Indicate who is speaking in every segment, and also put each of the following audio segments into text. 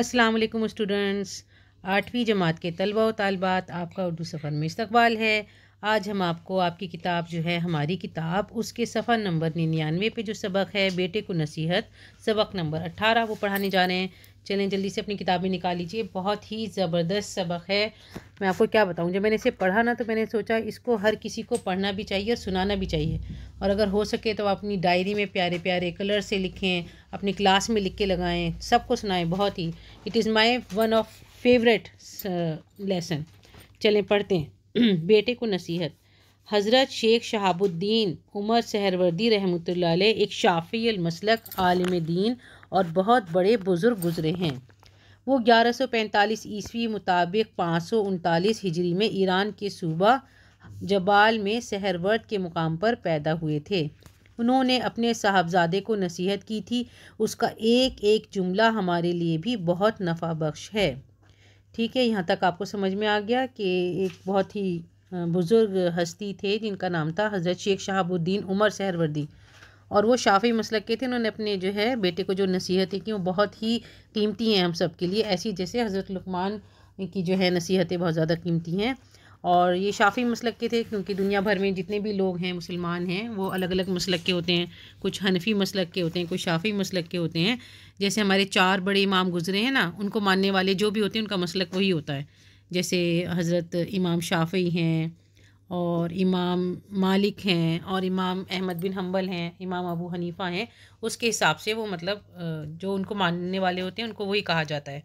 Speaker 1: अस्सलाम वालेकुम स्टूडेंट्स आठवीं जमात के तलबा व तालबात आपका उर्दू सफ़र में इस्तकबाल है आज हम आपको आपकी किताब जो है हमारी किताब उसके सफ़ा नंबर निन्यानवे पे जो सबक है बेटे को नसीहत सबक नंबर अट्ठारह वो पढ़ाने जा रहे हैं चलें जल्दी से अपनी किताबें निकाल लीजिए बहुत ही ज़बरदस्त सबक है मैं आपको क्या बताऊं जब मैंने इसे पढ़ा ना तो मैंने सोचा इसको हर किसी को पढ़ना भी चाहिए और सुनाना भी चाहिए और अगर हो सके तो अपनी डायरी में प्यारे प्यारे कलर से लिखें अपनी क्लास में लिख के लगाएँ सबको सुनाएँ बहुत ही it is my one of favourite lesson चलें पढ़ते हैं बेटे को नसीहत हज़रत शेख शहाबुद्दीन उमर सहरवर्दी रहमत एक शाफ़ी मसलक आलम दीन और बहुत बड़े बुज़ुर्ग गुज़रे हैं वो 1145 ईस्वी मुताबिक पाँच हिजरी में ईरान के सूबा जबाल में सहरवर्द के मुकाम पर पैदा हुए थे उन्होंने अपने साहबजादे को नसीहत की थी उसका एक एक जुमला हमारे लिए भी बहुत नफा बख्श है ठीक है यहाँ तक आपको समझ में आ गया कि एक बहुत ही बुज़ुर्ग हस्ती थे जिनका नाम था हज़रत शेख शहाबुद्दीन उमर सहरवर्दी और वो शाफी मसलक के थे उन्होंने अपने जो है बेटे को जो नसीहतें की वो बहुत ही कीमती हैं हम सब के लिए ऐसी जैसे हज़रत लकमान की जो है नसीहतें बहुत ज़्यादा कीमती हैं और ये शाफ़ी मसलक के थे क्योंकि दुनिया भर में जितने भी लोग हैं मुसलमान हैं वो अलग अलग मसलक के होते हैं कुछ हनफी मसलक के होते हैं कुछ शाफ़ी मसलक के होते हैं जैसे हमारे चार बड़े इमाम गुजरे हैं ना उनको मानने वाले जो भी होते हैं उनका मसलक वही होता है जैसे हज़रत इमाम शाफ़ी हैं और इमाम मालिक हैं और इमाम अहमद बिन हम्बल हैं इमाम अबू हनीफ़ा हैं उसके हिसाब से वो मतलब जो उनको मानने वाले होते हैं उनको वही कहा जाता है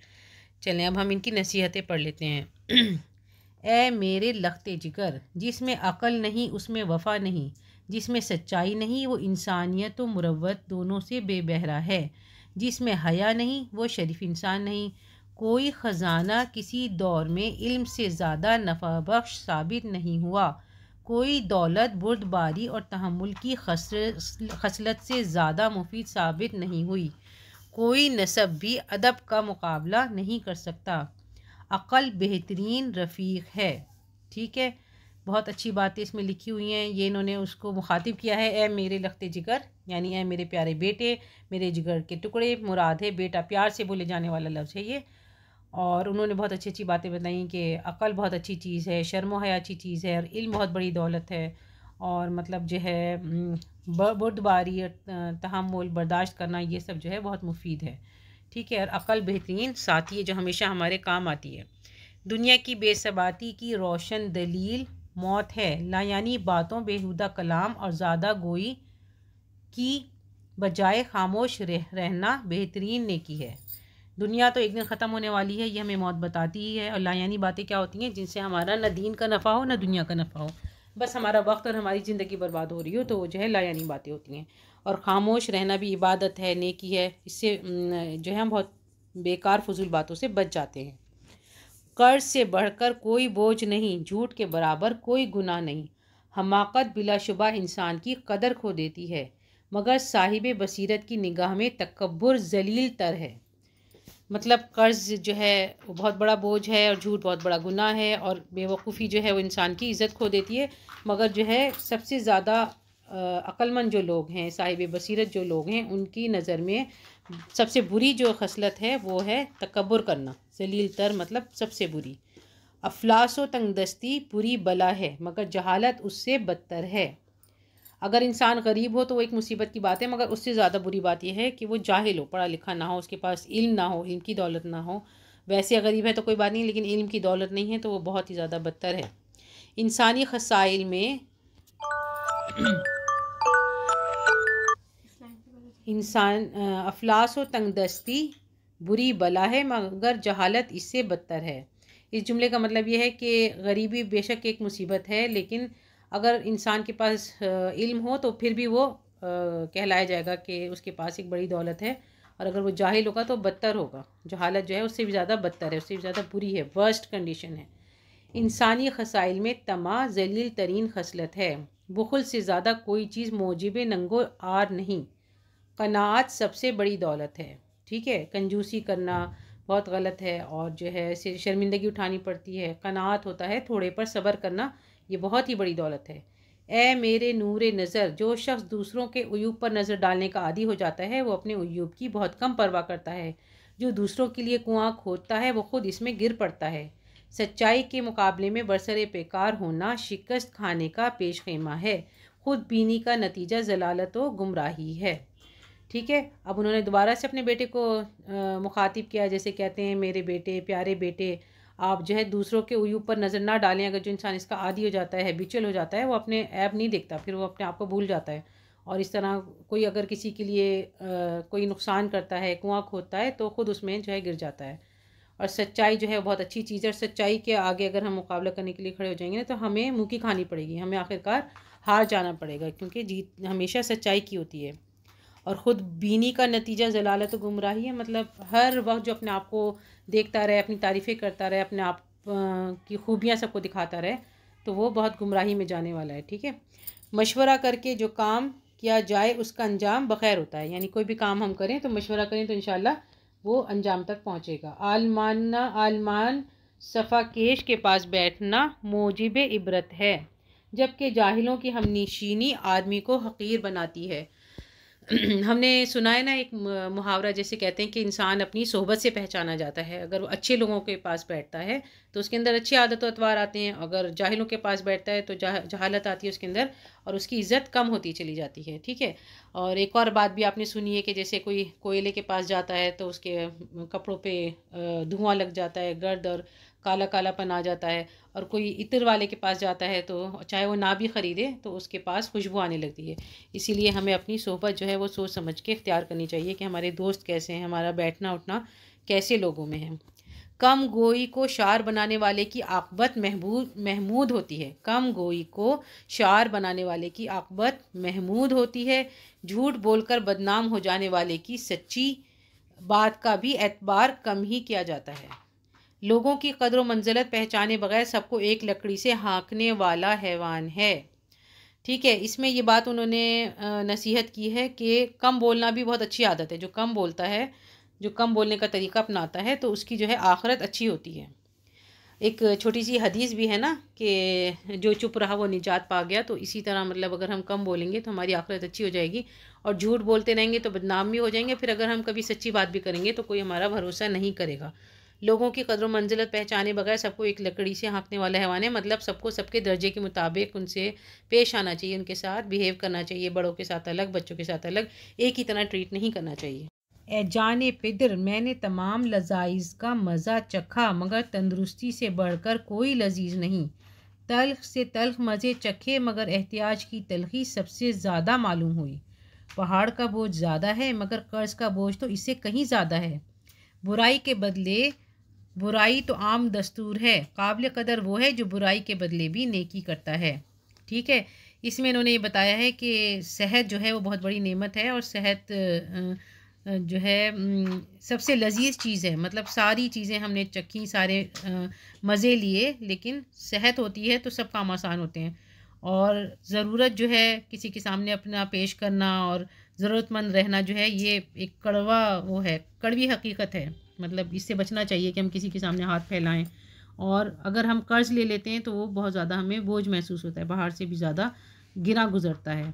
Speaker 1: चलें अब हम इनकी नसीहतें पढ़ लेते हैं ए मेरे लखते जिकर जिसमें अकल नहीं उसमें वफा नहीं जिसमें सच्चाई नहीं वो इंसानियत व मुरवत दोनों से बेबहरा है जिसमें हया नहीं वो शरीफ इंसान नहीं कोई ख़जाना किसी दौर में इल्म से ज़्यादा नफा बख्श साबित नहीं हुआ कोई दौलत बुर्दबारी और तहमुल की खसलत से ज़्यादा मुफीद साबित नहीं हुई कोई नसब भी अदब का मुकाबला नहीं कर सकता अक़ल बेहतरीन रफ़ीक है ठीक है बहुत अच्छी बातें इसमें लिखी हुई हैं ये इन्होंने उसको मुखातिब किया है ए मेरे लखते जिगर यानी ए मेरे प्यारे बेटे मेरे जिगर के टुकड़े मुराद है बेटा प्यार से बोले जाने वाला लफ्ज़ है ये और उन्होंने बहुत अच्छी अच्छी बातें बताई कि अक़ल बहुत अच्छी चीज़ है शर्म है अच्छी चीज़ है और इल्म बहुत बड़ी दौलत है और मतलब जो है बुरदबारी और तहमुल बर्दाश्त करना ये सब जो है बहुत मुफीद है ठीक है और अकल बेहतरीन साथी है जो हमेशा हमारे काम आती है दुनिया की बेसबाती की रोशन दलील मौत है ला यानी बातों बेहुदा कलाम और ज़्यादा गोई की बजाय खामोश रह, रहना बेहतरीन ने की है दुनिया तो एक दिन ख़त्म होने वाली है ये हमें मौत बताती ही है और ला यानी बातें क्या होती हैं जिनसे हमारा न दीन का नफ़ा हो ना दुनिया का नफ़ा हो बस हमारा वक्त और हमारी ज़िंदगी बर्बाद हो रही हो तो वो जो है लायानी बातें होती हैं और ख़ामोश रहना भी इबादत है नेकी है इससे जो है हम बहुत बेकार फजूल बातों से बच जाते हैं कर्ज से बढ़कर कोई बोझ नहीं झूठ के बराबर कोई गुनाह नहीं हमाकत बिलाशुबा इंसान की कदर खो देती है मगर साहिब बसीरत की निगाह में तकबर जलील तर है मतलब कर्ज़ जो है वो बहुत बड़ा बोझ है और झूठ बहुत बड़ा गुनाह है और बेवकूफ़ी जो है वो इंसान की इज़्ज़त खो देती है मगर जो है सबसे ज़्यादा अक्लमंद जो लोग हैं साहिब बसीरत जो लोग हैं उनकी नज़र में सबसे बुरी जो खसलत है वो है तकबर करना जलील तर मतलब सबसे बुरी अफलास व तंगदस्ती बुरी बला है मगर जहालत उससे बदतर है अगर इंसान गरीब हो तो वो एक मुसीबत की बात है मगर उससे ज़्यादा बुरी बात यह है कि वो जाहिल हो पढ़ा लिखा ना हो उसके पास इल्म ना हो इल्म की दौलत ना हो वैसे गरीब है तो कोई बात नहीं लेकिन इल्म की दौलत नहीं है तो वो बहुत ही ज़्यादा बदतर है इंसानी खसाइल में इंसान अफलास और तंगदस्ती बुरी बला है मगर जहालत इससे बदतर है इस जुमले का मतलब यह है कि गरीबी बेशक एक मुसीबत है लेकिन अगर इंसान के पास इल्म हो तो फिर भी वो कहलाया जाएगा कि उसके पास एक बड़ी दौलत है और अगर वो जाहिल होगा तो बदतर होगा जो हालत जो है उससे भी ज़्यादा बदतर है उससे भी ज़्यादा बुरी है वर्स्ट कंडीशन है इंसानी खसाइल में तमा जलील तरीन खसलत है बुखल से ज़्यादा कोई चीज़ मोजिब नंगो आर नहीं कनात सबसे बड़ी दौलत है ठीक है कंजूसी करना बहुत गलत है और जो है शर्मिंदगी उठानी पड़ती है कनात होता है थोड़े पर सब्र करना ये बहुत ही बड़ी दौलत है ए मेरे नूर नज़र जो शख्स दूसरों के अयूब पर नज़र डालने का आदि हो जाता है वो अपने अयूब की बहुत कम परवाह करता है जो दूसरों के लिए कुआं खोदता है वो खुद इसमें गिर पड़ता है सच्चाई के मुकाबले में बरसर पेकार होना शिकस्त खाने का पेश खेमा है खुद बीनी का नतीजा जलालत व गुमराही है ठीक है अब उन्होंने दोबारा से अपने बेटे को मुखातिब किया जैसे कहते हैं मेरे बेटे प्यारे बेटे आप जो है दूसरों के उयू नज़र ना डालें अगर जो इंसान इसका आदि हो जाता है हैबिचुअल हो जाता है वो अपने ऐप नहीं देखता फिर वो अपने आप को भूल जाता है और इस तरह कोई अगर किसी के लिए आ, कोई नुकसान करता है कुआँ खोदता है तो ख़ुद उसमें जो है गिर जाता है और सच्चाई जो है बहुत अच्छी चीज़ है और सच्चाई के आगे अगर हम मुकाबला करने के लिए खड़े हो जाएंगे ना तो हमें मुँह की खानी पड़ेगी हमें आखिरकार हार जाना पड़ेगा क्योंकि जीत हमेशा सच्चाई की होती है और ख़ुद बीनी का नतीजा जलालत तो गुमराही है मतलब हर वक्त जो अपने आप को देखता रहे अपनी तारीफ़ें करता रहे अपने आप की खूबियाँ सबको दिखाता रहे तो वो बहुत गुमराही में जाने वाला है ठीक है मशवरा करके जो काम किया जाए उसका अंजाम बखैर होता है यानी कोई भी काम हम करें तो मशवरा करें तो इन वो अंजाम तक पहुँचेगा आलमाना आलमान सफ़ाकेश के पास बैठना मोजिब इबरत है जबकि जाहिलों की हमनिशीनी आदमी को हकीर बनाती है हमने सुना है ना एक मुहावरा जैसे कहते हैं कि इंसान अपनी सोहबत से पहचाना जाता है अगर वो अच्छे लोगों के पास बैठता है तो उसके अंदर अच्छी आदत अतवार आते हैं अगर जाहिलों के पास बैठता है तो जाह जहालत आती है उसके अंदर और उसकी इज़्ज़त कम होती चली जाती है ठीक है और एक और बात भी आपने सुनी है कि जैसे कोई कोयले के पास जाता है तो उसके कपड़ों पर धुआं लग जाता है गर्द और काला कालापन आ जाता है और कोई इतर वाले के पास जाता है तो चाहे वो ना भी ख़रीदे तो उसके पास खुशबू आने लगती है इसीलिए हमें अपनी सोहबत जो है वो सोच समझ के इख्तियार करनी चाहिए कि हमारे दोस्त कैसे हैं हमारा बैठना उठना कैसे लोगों में है कम गोई को शार बनाने वाले की आकबत महबूद महमूद होती है कम गोई को शार बनाने वाले की आकबत महमूद होती है झूठ बोलकर बदनाम हो जाने वाले की सच्ची बात का भी एतबार कम ही किया जाता है लोगों की कदर मंजिलत पहचाने बगैर सबको एक लकड़ी से हाँकने वाला हैवान है ठीक है इसमें ये बात उन्होंने नसीहत की है कि कम बोलना भी बहुत अच्छी आदत है जो कम बोलता है जो कम बोलने का तरीका अपनाता है तो उसकी जो है आखरत अच्छी होती है एक छोटी सी हदीस भी है ना कि जो चुप रहा वो निजात पा गया तो इसी तरह मतलब अगर हम कम बोलेंगे तो हमारी आखिरत अच्छी हो जाएगी और झूठ बोलते रहेंगे तो बदनाम भी हो जाएंगे फिर अगर हम कभी सच्ची बात भी करेंगे तो कोई हमारा भरोसा नहीं करेगा लोगों की कदर मंजिलत पहचाने बगैर सबको एक लकड़ी से हाँकने वाला हैवान है मतलब सबको सबके दर्जे के मुताबिक उनसे पेश आना चाहिए उनके साथ बिहेव करना चाहिए बड़ों के साथ अलग बच्चों के साथ अलग एक ही तरह ट्रीट नहीं करना चाहिए ए जाने पिदर मैंने तमाम लजाइज का मज़ा चखा मगर तंदरुस्ती से बढ़कर कोई लजीज नहीं तलख से तलख मज़े चखे मगर एहतियाज की तलखी सबसे ज़्यादा मालूम हुई पहाड़ का बोझ ज़्यादा है मगर कर्ज का बोझ तो इससे कहीं ज़्यादा है बुराई के बदले बुराई तो आम दस्तूर है काबिल कदर वो है जो बुराई के बदले भी नेकी करता है ठीक है इसमें इन्होंने ये बताया है कि सेहत जो है वो बहुत बड़ी नेमत है और सेहत जो है सबसे लजीज चीज़ है मतलब सारी चीज़ें हमने चखी सारे मज़े लिए लेकिन सेहत होती है तो सब काम आसान होते हैं और ज़रूरत जो है किसी के सामने अपना पेश करना और ज़रूरतमंद रहना जो है ये एक कड़वा वो है कड़वी हकीकत है मतलब इससे बचना चाहिए कि हम किसी के सामने हाथ फैलाएं और अगर हम कर्ज़ ले लेते हैं तो वो बहुत ज़्यादा हमें बोझ महसूस होता है बाहर से भी ज़्यादा गिरा गुजरता है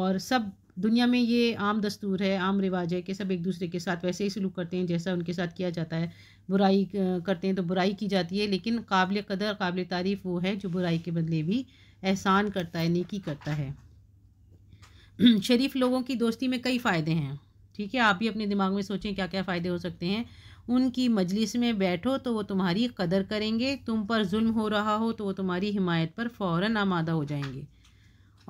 Speaker 1: और सब दुनिया में ये आम दस्तूर है आम रिवाज है कि सब एक दूसरे के साथ वैसे ही सलूक करते हैं जैसा उनके साथ किया जाता है बुराई करते हैं तो बुराई की जाती है लेकिन काबिल कदर काबिल तारीफ़ वो है जो बुराई के बदले भी एहसान करता है नेकी करता है शरीफ लोगों की दोस्ती में कई फ़ायदे हैं ठीक है आप भी अपने दिमाग में सोचें क्या क्या फ़ायदे हो सकते हैं उनकी मजलिस में बैठो तो वो तुम्हारी कदर करेंगे तुम पर जुल्म हो रहा हो तो वो तुम्हारी हिमायत पर फ़ौर आमादा हो जाएंगे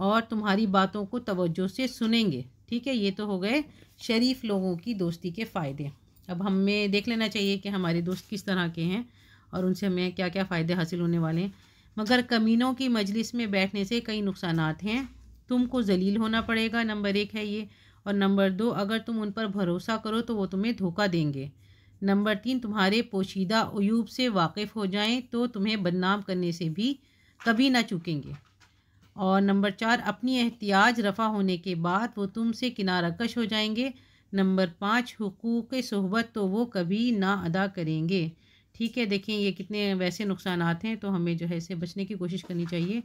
Speaker 1: और तुम्हारी बातों को तवज्जो से सुनेंगे ठीक है ये तो हो गए शरीफ लोगों की दोस्ती के फ़ायदे अब हमें देख लेना चाहिए कि हमारे दोस्त किस तरह के हैं और उनसे हमें क्या क्या फ़ायदे हासिल होने वाले हैं मगर कमीनों की मजलिस में बैठने से कई नुकसान हैं तुमको जलील होना पड़ेगा नंबर एक है ये और नंबर दो अगर तुम उन पर भरोसा करो तो वो तुम्हें धोखा देंगे नंबर तीन तुम्हारे पोशीदा अयूब से वाकिफ़ हो जाएं तो तुम्हें बदनाम करने से भी कभी ना चूकेंगे और नंबर चार अपनी एहतियाज रफ़ा होने के बाद वो तुमसे किनारा कश हो जाएंगे नंबर पाँच हकूक़ सहबत तो वो कभी ना अदा करेंगे ठीक है देखें ये कितने वैसे नुकसान हैं तो हमें जो है इसे बचने की कोशिश करनी चाहिए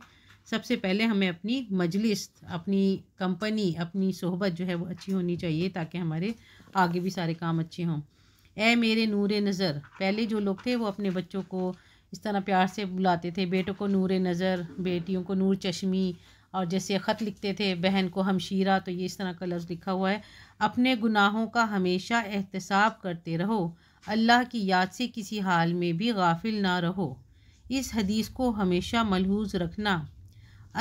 Speaker 1: सबसे पहले हमें अपनी मजलिस अपनी कंपनी अपनी सोहबत जो है वो अच्छी होनी चाहिए ताकि हमारे आगे भी सारे काम अच्छे हों ए मेरे नूर नज़र पहले जो लोग थे वो अपने बच्चों को इस तरह प्यार से बुलाते थे बेटों को नूर नज़र बेटियों को नूर चश्मी और जैसे ख़त लिखते थे बहन को हमशीरा तो ये इस तरह का लफ्ज़ लिखा हुआ है अपने गुनाहों का हमेशा एहतसाब करते रहो अल्लाह की याद से किसी हाल में भी गाफिल ना रहो इस हदीस को हमेशा मलहूज रखना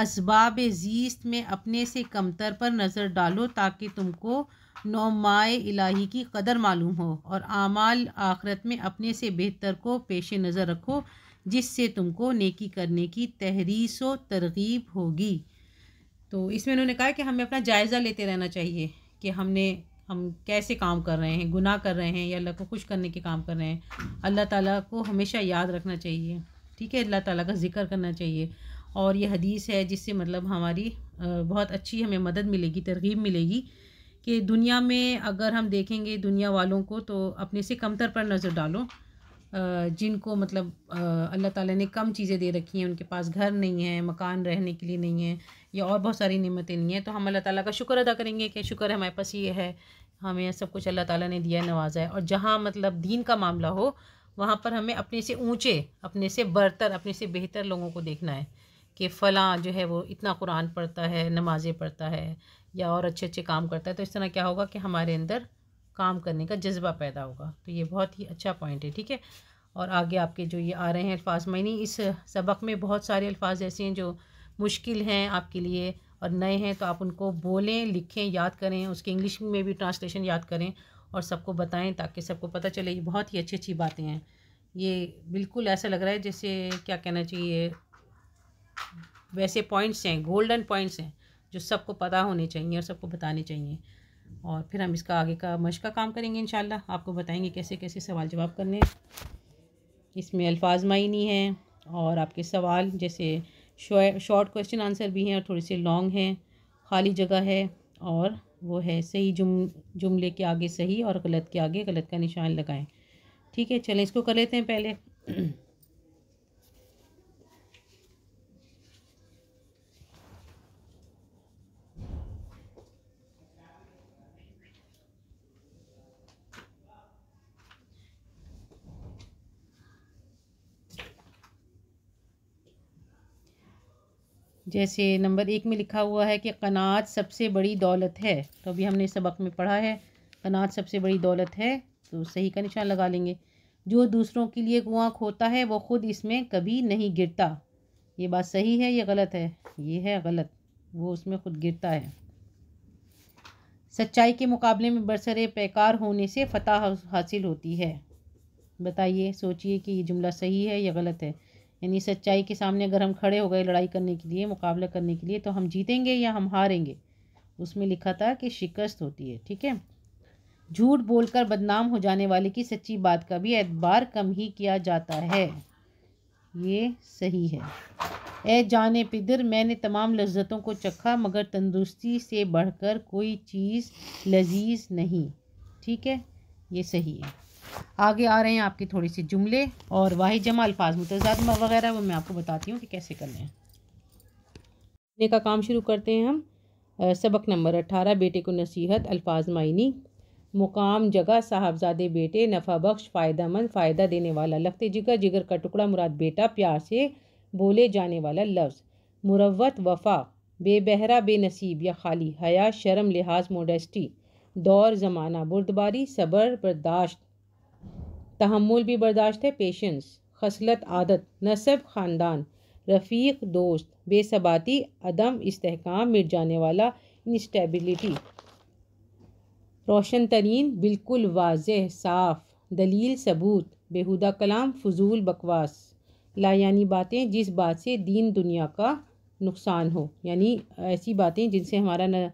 Speaker 1: इसबाब जीस्त में अपने से कमतर पर नज़र डालो ताकि तुमको नौमाए इलाही की कदर मालूम हो और आमाल आखरत में अपने से बेहतर को पेश नज़र रखो जिससे तुमको नेकी करने की तहरीस व तरगीब होगी तो इसमें उन्होंने कहा कि हमें अपना जायज़ा लेते रहना चाहिए कि हमने हम कैसे काम कर रहे हैं गुनाह कर रहे हैं या अल्लाह को खुश करने के काम कर रहे हैं अल्लाह ताला को हमेशा याद रखना चाहिए ठीक है अल्लाह ताला का जिक्र करना चाहिए और यह हदीस है जिससे मतलब हमारी बहुत अच्छी हमें मदद मिलेगी तरगीब मिलेगी कि दुनिया में अगर हम देखेंगे दुनिया वालों को तो अपने से कमतर पर नज़र डालो जिनको मतलब अल्लाह ताला ने कम चीज़ें दे रखी हैं उनके पास घर नहीं है मकान रहने के लिए नहीं है या और बहुत सारी नियमतें नहीं हैं तो हम अल्लाह ताला का शुक्र अदा करेंगे कि शुक्र हमारे पास ये है हमें सब कुछ अल्लाह ताला ने दिया नवाजा है और जहाँ मतलब दीन का मामला हो वहाँ पर हमें अपने से ऊँचे अपने से बरतर अपने से बेहतर लोगों को देखना है कि फ़लाँ जो है वो इतना कुरान पढ़ता है नमाज़ें पढ़ता है या और अच्छे अच्छे काम करता है तो इस तरह क्या होगा कि हमारे अंदर काम करने का जज्बा पैदा होगा तो ये बहुत ही अच्छा पॉइंट है ठीक है और आगे आपके जो ये आ रहे हैं अल्फाज मैंने इस सबक में बहुत सारे अल्फाज ऐसे हैं जो मुश्किल हैं आपके लिए और नए हैं तो आप उनको बोलें लिखें याद करें उसके इंग्लिश में भी ट्रांसलेशन याद करें और सबको बताएं ताकि सबको पता चले ये बहुत ही अच्छी अच्छी बातें हैं ये बिल्कुल ऐसा लग रहा है जैसे क्या कहना चाहिए वैसे पॉइंट्स हैं गोल्डन पॉइंट्स हैं जो सबको पता होने चाहिए और सबको बताने चाहिए और फिर हम इसका आगे का मश का काम करेंगे इन आपको बताएंगे कैसे कैसे सवाल जवाब करने इसमें अल्फाज मायनी हैं और आपके सवाल जैसे शॉर्ट क्वेश्चन आंसर भी हैं और थोड़े से लॉन्ग हैं खाली जगह है और वो है सही जुम जुमले के आगे सही और गलत के आगे गलत का निशान लगाएं ठीक है चलें इसको कर लेते हैं पहले जैसे नंबर एक में लिखा हुआ है कि कनात सबसे बड़ी दौलत है तो अभी हमने सबक में पढ़ा है कनात सबसे बड़ी दौलत है तो सही का निशान लगा लेंगे जो दूसरों के लिए कुआँ खोता है वो ख़ुद इसमें कभी नहीं गिरता ये बात सही है या गलत है ये है गलत वो उसमें खुद गिरता है सच्चाई के मुकाबले में बरसरे पैकार होने से फतह हासिल होती है बताइए सोचिए कि ये जुमला सही है या गलत है यानी सच्चाई के सामने अगर हम खड़े हो गए लड़ाई करने के लिए मुकाबला करने के लिए तो हम जीतेंगे या हम हारेंगे उसमें लिखा था कि शिकस्त होती है ठीक है झूठ बोलकर बदनाम हो जाने वाले की सच्ची बात का भी एतबार कम ही किया जाता है ये सही है ए जाने पिदर मैंने तमाम लज्जतों को चखा मगर तंदुरुस्ती से बढ़कर कोई चीज़ लजीज नहीं ठीक है ये सही है आगे आ रहे हैं आपके थोड़े से जुमले और वाहि जमा अल्फाज मुतजाद वगैरह वो मैं आपको बताती हूँ कि कैसे करने हैं लिखने का काम शुरू करते हैं हम सबक नंबर अट्ठारह बेटे को नसीहत अल्फाज मायनी मुकाम जगह साहबजादे बेटे नफ़ा बख्श फ़ायदा मंद फ़ायदा देने वाला लगते जिगर जिगर का टुकड़ा मुराद बेटा प्यार से बोले जाने वाला लफ्ज़ मुरवत वफा बेबहरा बेनसीब या खाली हया शर्म लिहाज मोडेस्टी दौर ज़माना बुर्दबारी सब्र बर्दाश्त तहमुल भी बर्दाश्त है पेशेंस खसलत आदत नसब ख़ानदान रफ़ीक दोस्त बेसबाती अदम इसकाम मिट जाने वाला इंस्टेबिलिटी रोशन तरीन बिल्कुल वाज साफ दलील सबूत बेहुदा कलाम फजूल बकवास लायानी बातें जिस बात से दीन दुनिया का नुकसान हो यानी ऐसी बातें जिनसे हमारा न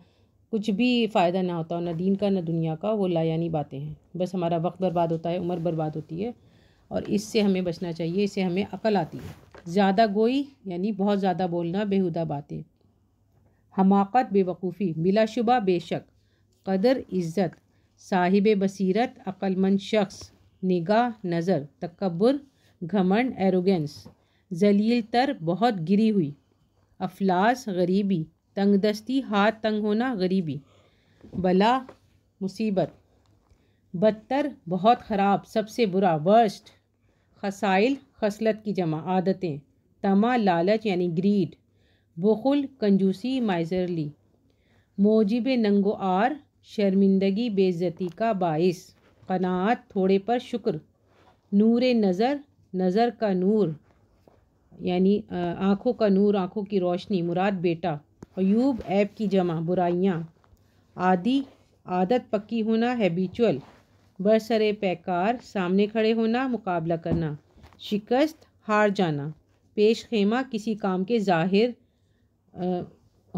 Speaker 1: कुछ भी फ़ायदा ना होता हो ना दीन का ना दुनिया का वो लायानी बातें हैं बस हमारा वक्त बर्बाद होता है उम्र बर्बाद होती है और इससे हमें बचना चाहिए इससे हमें अकल आती है ज़्यादा गोई यानी बहुत ज़्यादा बोलना बेहुदा बातें हमाकत बेवकूफ़ी बिलाशुबा बेशक कदर इज़्ज़त साहिब बसीरत अक्लमंद शख्स निगाह नज़र तकबर घमंड एरोगेंस जलील तर बहुत गिरी हुई अफलास गरीबी तंगदस्ती हाथ तंग होना गरीबी बला मुसीबत बदतर बहुत ख़राब सबसे बुरा वर्स्ट खसाइल खसलत की जमा आदतें तमा लालच यानी ग्रीड बखुल कंजूसी माइजरली मोजिब नंगो आर शर्मिंदगी बेज़ती का बायस कनात थोड़े पर शुक्र नूर नज़र नज़र का नूर यानी आँखों का नूर आँखों की रोशनी मुराद बेटा अयूब ऐप की जमा बुराइयाँ आदि आदत पक्की होना हैबिचुअल बरसरे पैकार सामने खड़े होना मुकाबला करना शिकस्त हार जाना पेश खेमा किसी काम के जाहिर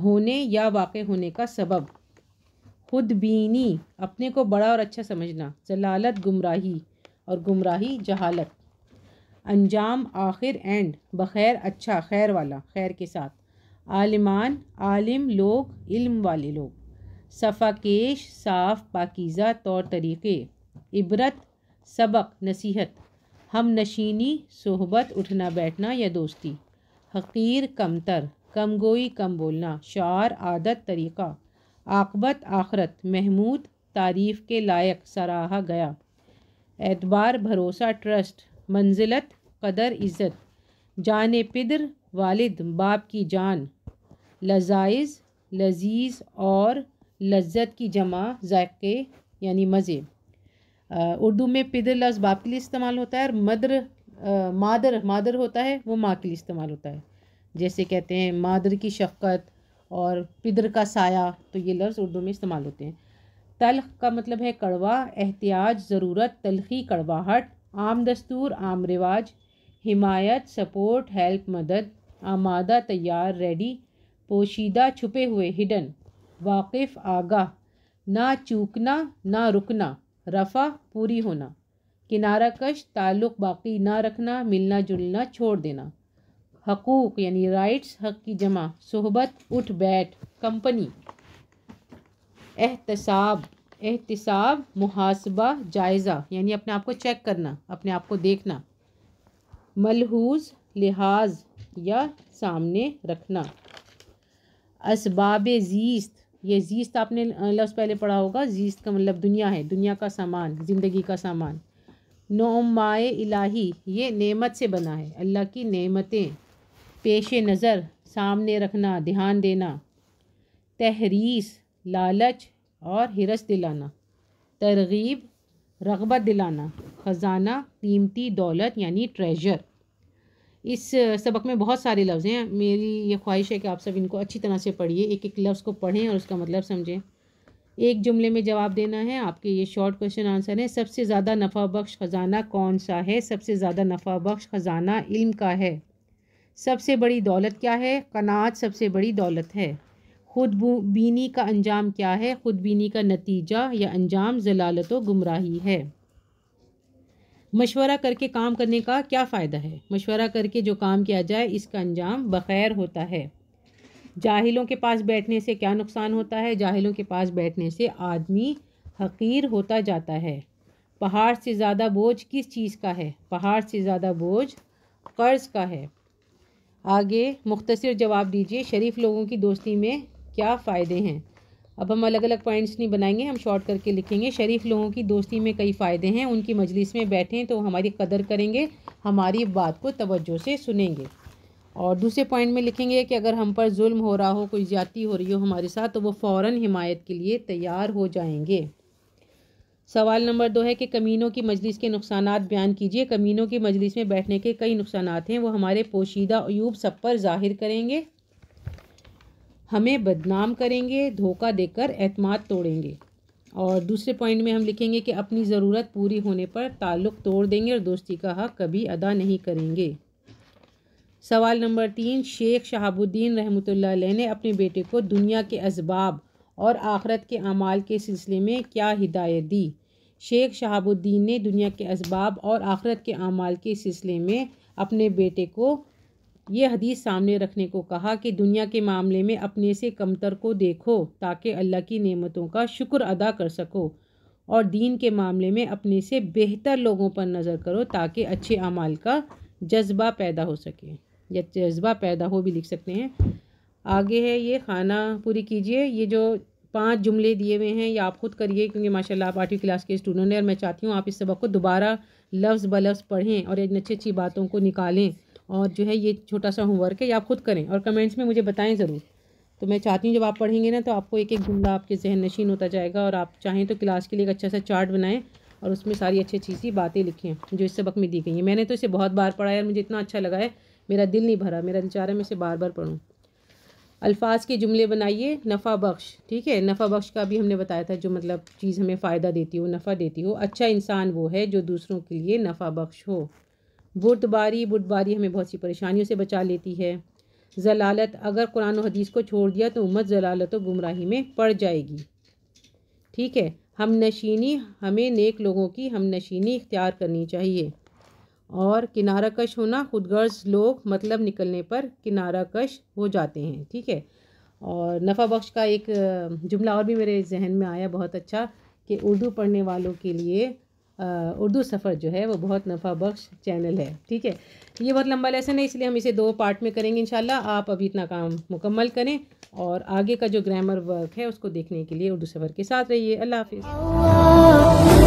Speaker 1: होने या वाक़ होने का सबब खुदबीनी अपने को बड़ा और अच्छा समझना जलालत गुमराही और गुमराही जहालत अंजाम आखिर एंड बखैर अच्छा खैर वाला खैर के साथ आलिमान आलिम लोग इल्म वाले लोग सफ़ाकेश साफ पाकिज़ा तौर तरीक़े इबरत सबक नसीहत हम नशीनी सोहबत उठना बैठना या दोस्ती हकीर कमतर कम गोई कम बोलना शार आदत तरीक़ा आकबत आखरत महमूद तारीफ़ के लायक सराहा गया एतबार भरोसा ट्रस्ट मंजिलत कदर इज़्ज़त जान पिदर वालिद बाप की जान लजाइज लजीज और लज्जत की जमा जायक़े यानी मज़े उर्दू में पिदर लफ्ज़ बाप के लिए इस्तेमाल होता है और मदर आ, मादर मादर होता है वो माँ के लिए इस्तेमाल होता है जैसे कहते हैं मादर की शफ़क़त और पिदर का साया तो ये लफ्ज़ उर्दू में इस्तेमाल होते हैं तलख का मतलब है कड़वा एहतियाज ज़रूरत तलखी कड़वाहट आम दस्तूर आम रिवाज हिमायत सपोर्ट हेल्प मदद आमादा तैयार रेडी पोशीदा छुपे हुए हिडन वाकिफ़ आगा ना चूकना ना रुकना रफ़ा पूरी होना किनारा कश ताल्लुक़ बाकी ना रखना मिलना जुलना छोड़ देना हकूक़ यानी राइट्स हक की जमा सोहबत उठ बैठ कंपनी एहतसाब एहतसाब मुहासबा जायज़ा यानी अपने आप को चेक करना अपने आप को देखना मलहूज लिहाज या सामने रखना इसबाब जीस्त ये जीस्त आपने लफ्ज़ पहले पढ़ा होगा जीस्त का मतलब दुनिया है दुनिया का सामान ज़िंदगी का सामान नोमाए इलाही ये नेमत से बना है अल्लाह की नेमतें पेश नज़र सामने रखना ध्यान देना तहरीस लालच और हिरस दिलाना तरगीब रगबत दिलाना ख़जाना कीमती दौलत यानी ट्रेजर इस सबक में बहुत सारे लफ्ज़ हैं मेरी ये ख्वाहिश है कि आप सब इनको अच्छी तरह से पढ़िए एक एक लफ्ज़ को पढ़ें और उसका मतलब समझें एक जुमले में जवाब देना है आपके ये शॉर्ट क्वेश्चन आंसर है सबसे ज़्यादा नफ़ा बख्श ख़जाना कौन सा है सबसे ज़्यादा नफ़ा बख्श ख़जाना इल्म का है सबसे बड़ी दौलत क्या है कनात सबसे बड़ी दौलत है खुद बीनी का अंजाम क्या है ख़ुद बीनी का नतीजा या अंजाम जलालत व गुमराही है मशवरा करके काम करने का क्या फ़ायदा है मशवरा करके जो काम किया जाए इसका अंजाम बखैर होता है जाहिलों के पास बैठने से क्या नुकसान होता है जाहिलों के पास बैठने से आदमी हकीर होता जाता है पहाड़ से ज़्यादा बोझ किस चीज़ का है पहाड़ से ज़्यादा बोझ कर्ज़ का है आगे मुख्तसर जवाब दीजिए शरीफ लोगों की दोस्ती में क्या फ़ायदे हैं अब हम अलग अलग पॉइंट्स नहीं बनाएंगे हम शॉर्ट करके लिखेंगे शरीफ लोगों की दोस्ती में कई फ़ायदे हैं उनकी मजलिस में बैठें तो हमारी कदर करेंगे हमारी बात को तवज्जो से सुनेंगे और दूसरे पॉइंट में लिखेंगे कि अगर हम पर जुल्म हो रहा हो कोई ज़्यादती हो रही हो हमारे साथ तो वो फ़ौर हिमायत के लिए तैयार हो जाएंगे सवाल नंबर दो है कि कमीनों की मजलिस के नुकसान बयान कीजिए कमीनों की मजलिस में बैठने के कई नुकसान हैं वो हमारे पोशीदा अयूब सब पर जाहिर करेंगे हमें बदनाम करेंगे धोखा देकर एतमाद तोड़ेंगे और दूसरे पॉइंट में हम लिखेंगे कि अपनी ज़रूरत पूरी होने पर ताल्लुक़ तोड़ देंगे और दोस्ती का हक कभी अदा नहीं करेंगे सवाल नंबर तीन शेख शहाबुद्दीन रहमत ने अपने बेटे को दुनिया के इसबाब और आखरत के अमाल के सिलसिले में क्या हिदायत दी शेख शहाबुद्दीन ने दुनिया के इसबाब और आखरत के अमाल के सिलसिले में अपने बेटे को ये हदीस सामने रखने को कहा कि दुनिया के मामले में अपने से कमतर को देखो ताकि अल्लाह की नेमतों का शुक्र अदा कर सको और दीन के मामले में अपने से बेहतर लोगों पर नज़र करो ताकि अच्छे अमाल का जज्बा पैदा हो सके या जज्बा पैदा हो भी लिख सकते हैं आगे है ये खाना पूरी कीजिए ये जो पांच जुमले दिए हुए हैं ये आप ख़ुद करिए क्योंकि माशाल्लाह आप आठवीं क्लास के स्टूडेंट हैं और मैं चाहती हूँ आप इस सबक को दोबारा लफ्ज़ ब लफ्ज़ पढ़ें और इन अच्छी अच्छी बातों को निकालें और जो है ये छोटा सा होमवर्क है या आप खुद करें और कमेंट्स में मुझे बताएं ज़रूर तो मैं चाहती हूँ जब आप पढ़ेंगे ना तो आपको एक एक जुमला आपके जहन नशीन होता जाएगा और आप चाहें तो क्लास के लिए एक अच्छा सा चार्ट बनाएं और उसमें सारी अच्छी अच्छी सी बातें लिखी हैं जो इस सबक में दी गई हैं मैंने तो इसे बहुत बार पढ़ा है और मुझे इतना अच्छा लगा है मेरा दिल नहीं भरा मेरा दिल है मैं इसे बार बार पढ़ूँ अल्फाज के जुमले बनाइए नफ़ा बख्श ठीक है नफ़ा बख्श का भी हमने बताया था जो मतलब चीज़ हमें फ़ायदा देती हो नफ़ा देती हो अच्छा इंसान वो है जो दूसरों के लिए नफ़ा बख्श हो बुर्दबारी बुर्दबारी हमें बहुत सी परेशानियों से बचा लेती है जलालत अगर कुरान और हदीस को छोड़ दिया तो उम्मत जलालत और गुमराही में पड़ जाएगी ठीक है हम नशीनी हमें नेक लोगों की हम नशीनी इख्तियार करनी चाहिए और किनारा कश होना खुदगर्ज लोग मतलब निकलने पर किनारा कश हो जाते हैं ठीक है और नफ़ा बख्श का एक जुमला और भी मेरे जहन में आया बहुत अच्छा कि उर्दू पढ़ने वालों के लिए उर्दू सफ़र जो है वो बहुत नफ़ा बख्श चैनल है ठीक है ये बहुत लंबा लेसन है इसलिए हम इसे दो पार्ट में करेंगे इन आप अभी इतना काम मुकम्मल करें और आगे का जो ग्रामर वर्क है उसको देखने के लिए उर्दू सफ़र के साथ रहिए अल्लाह हाफिज़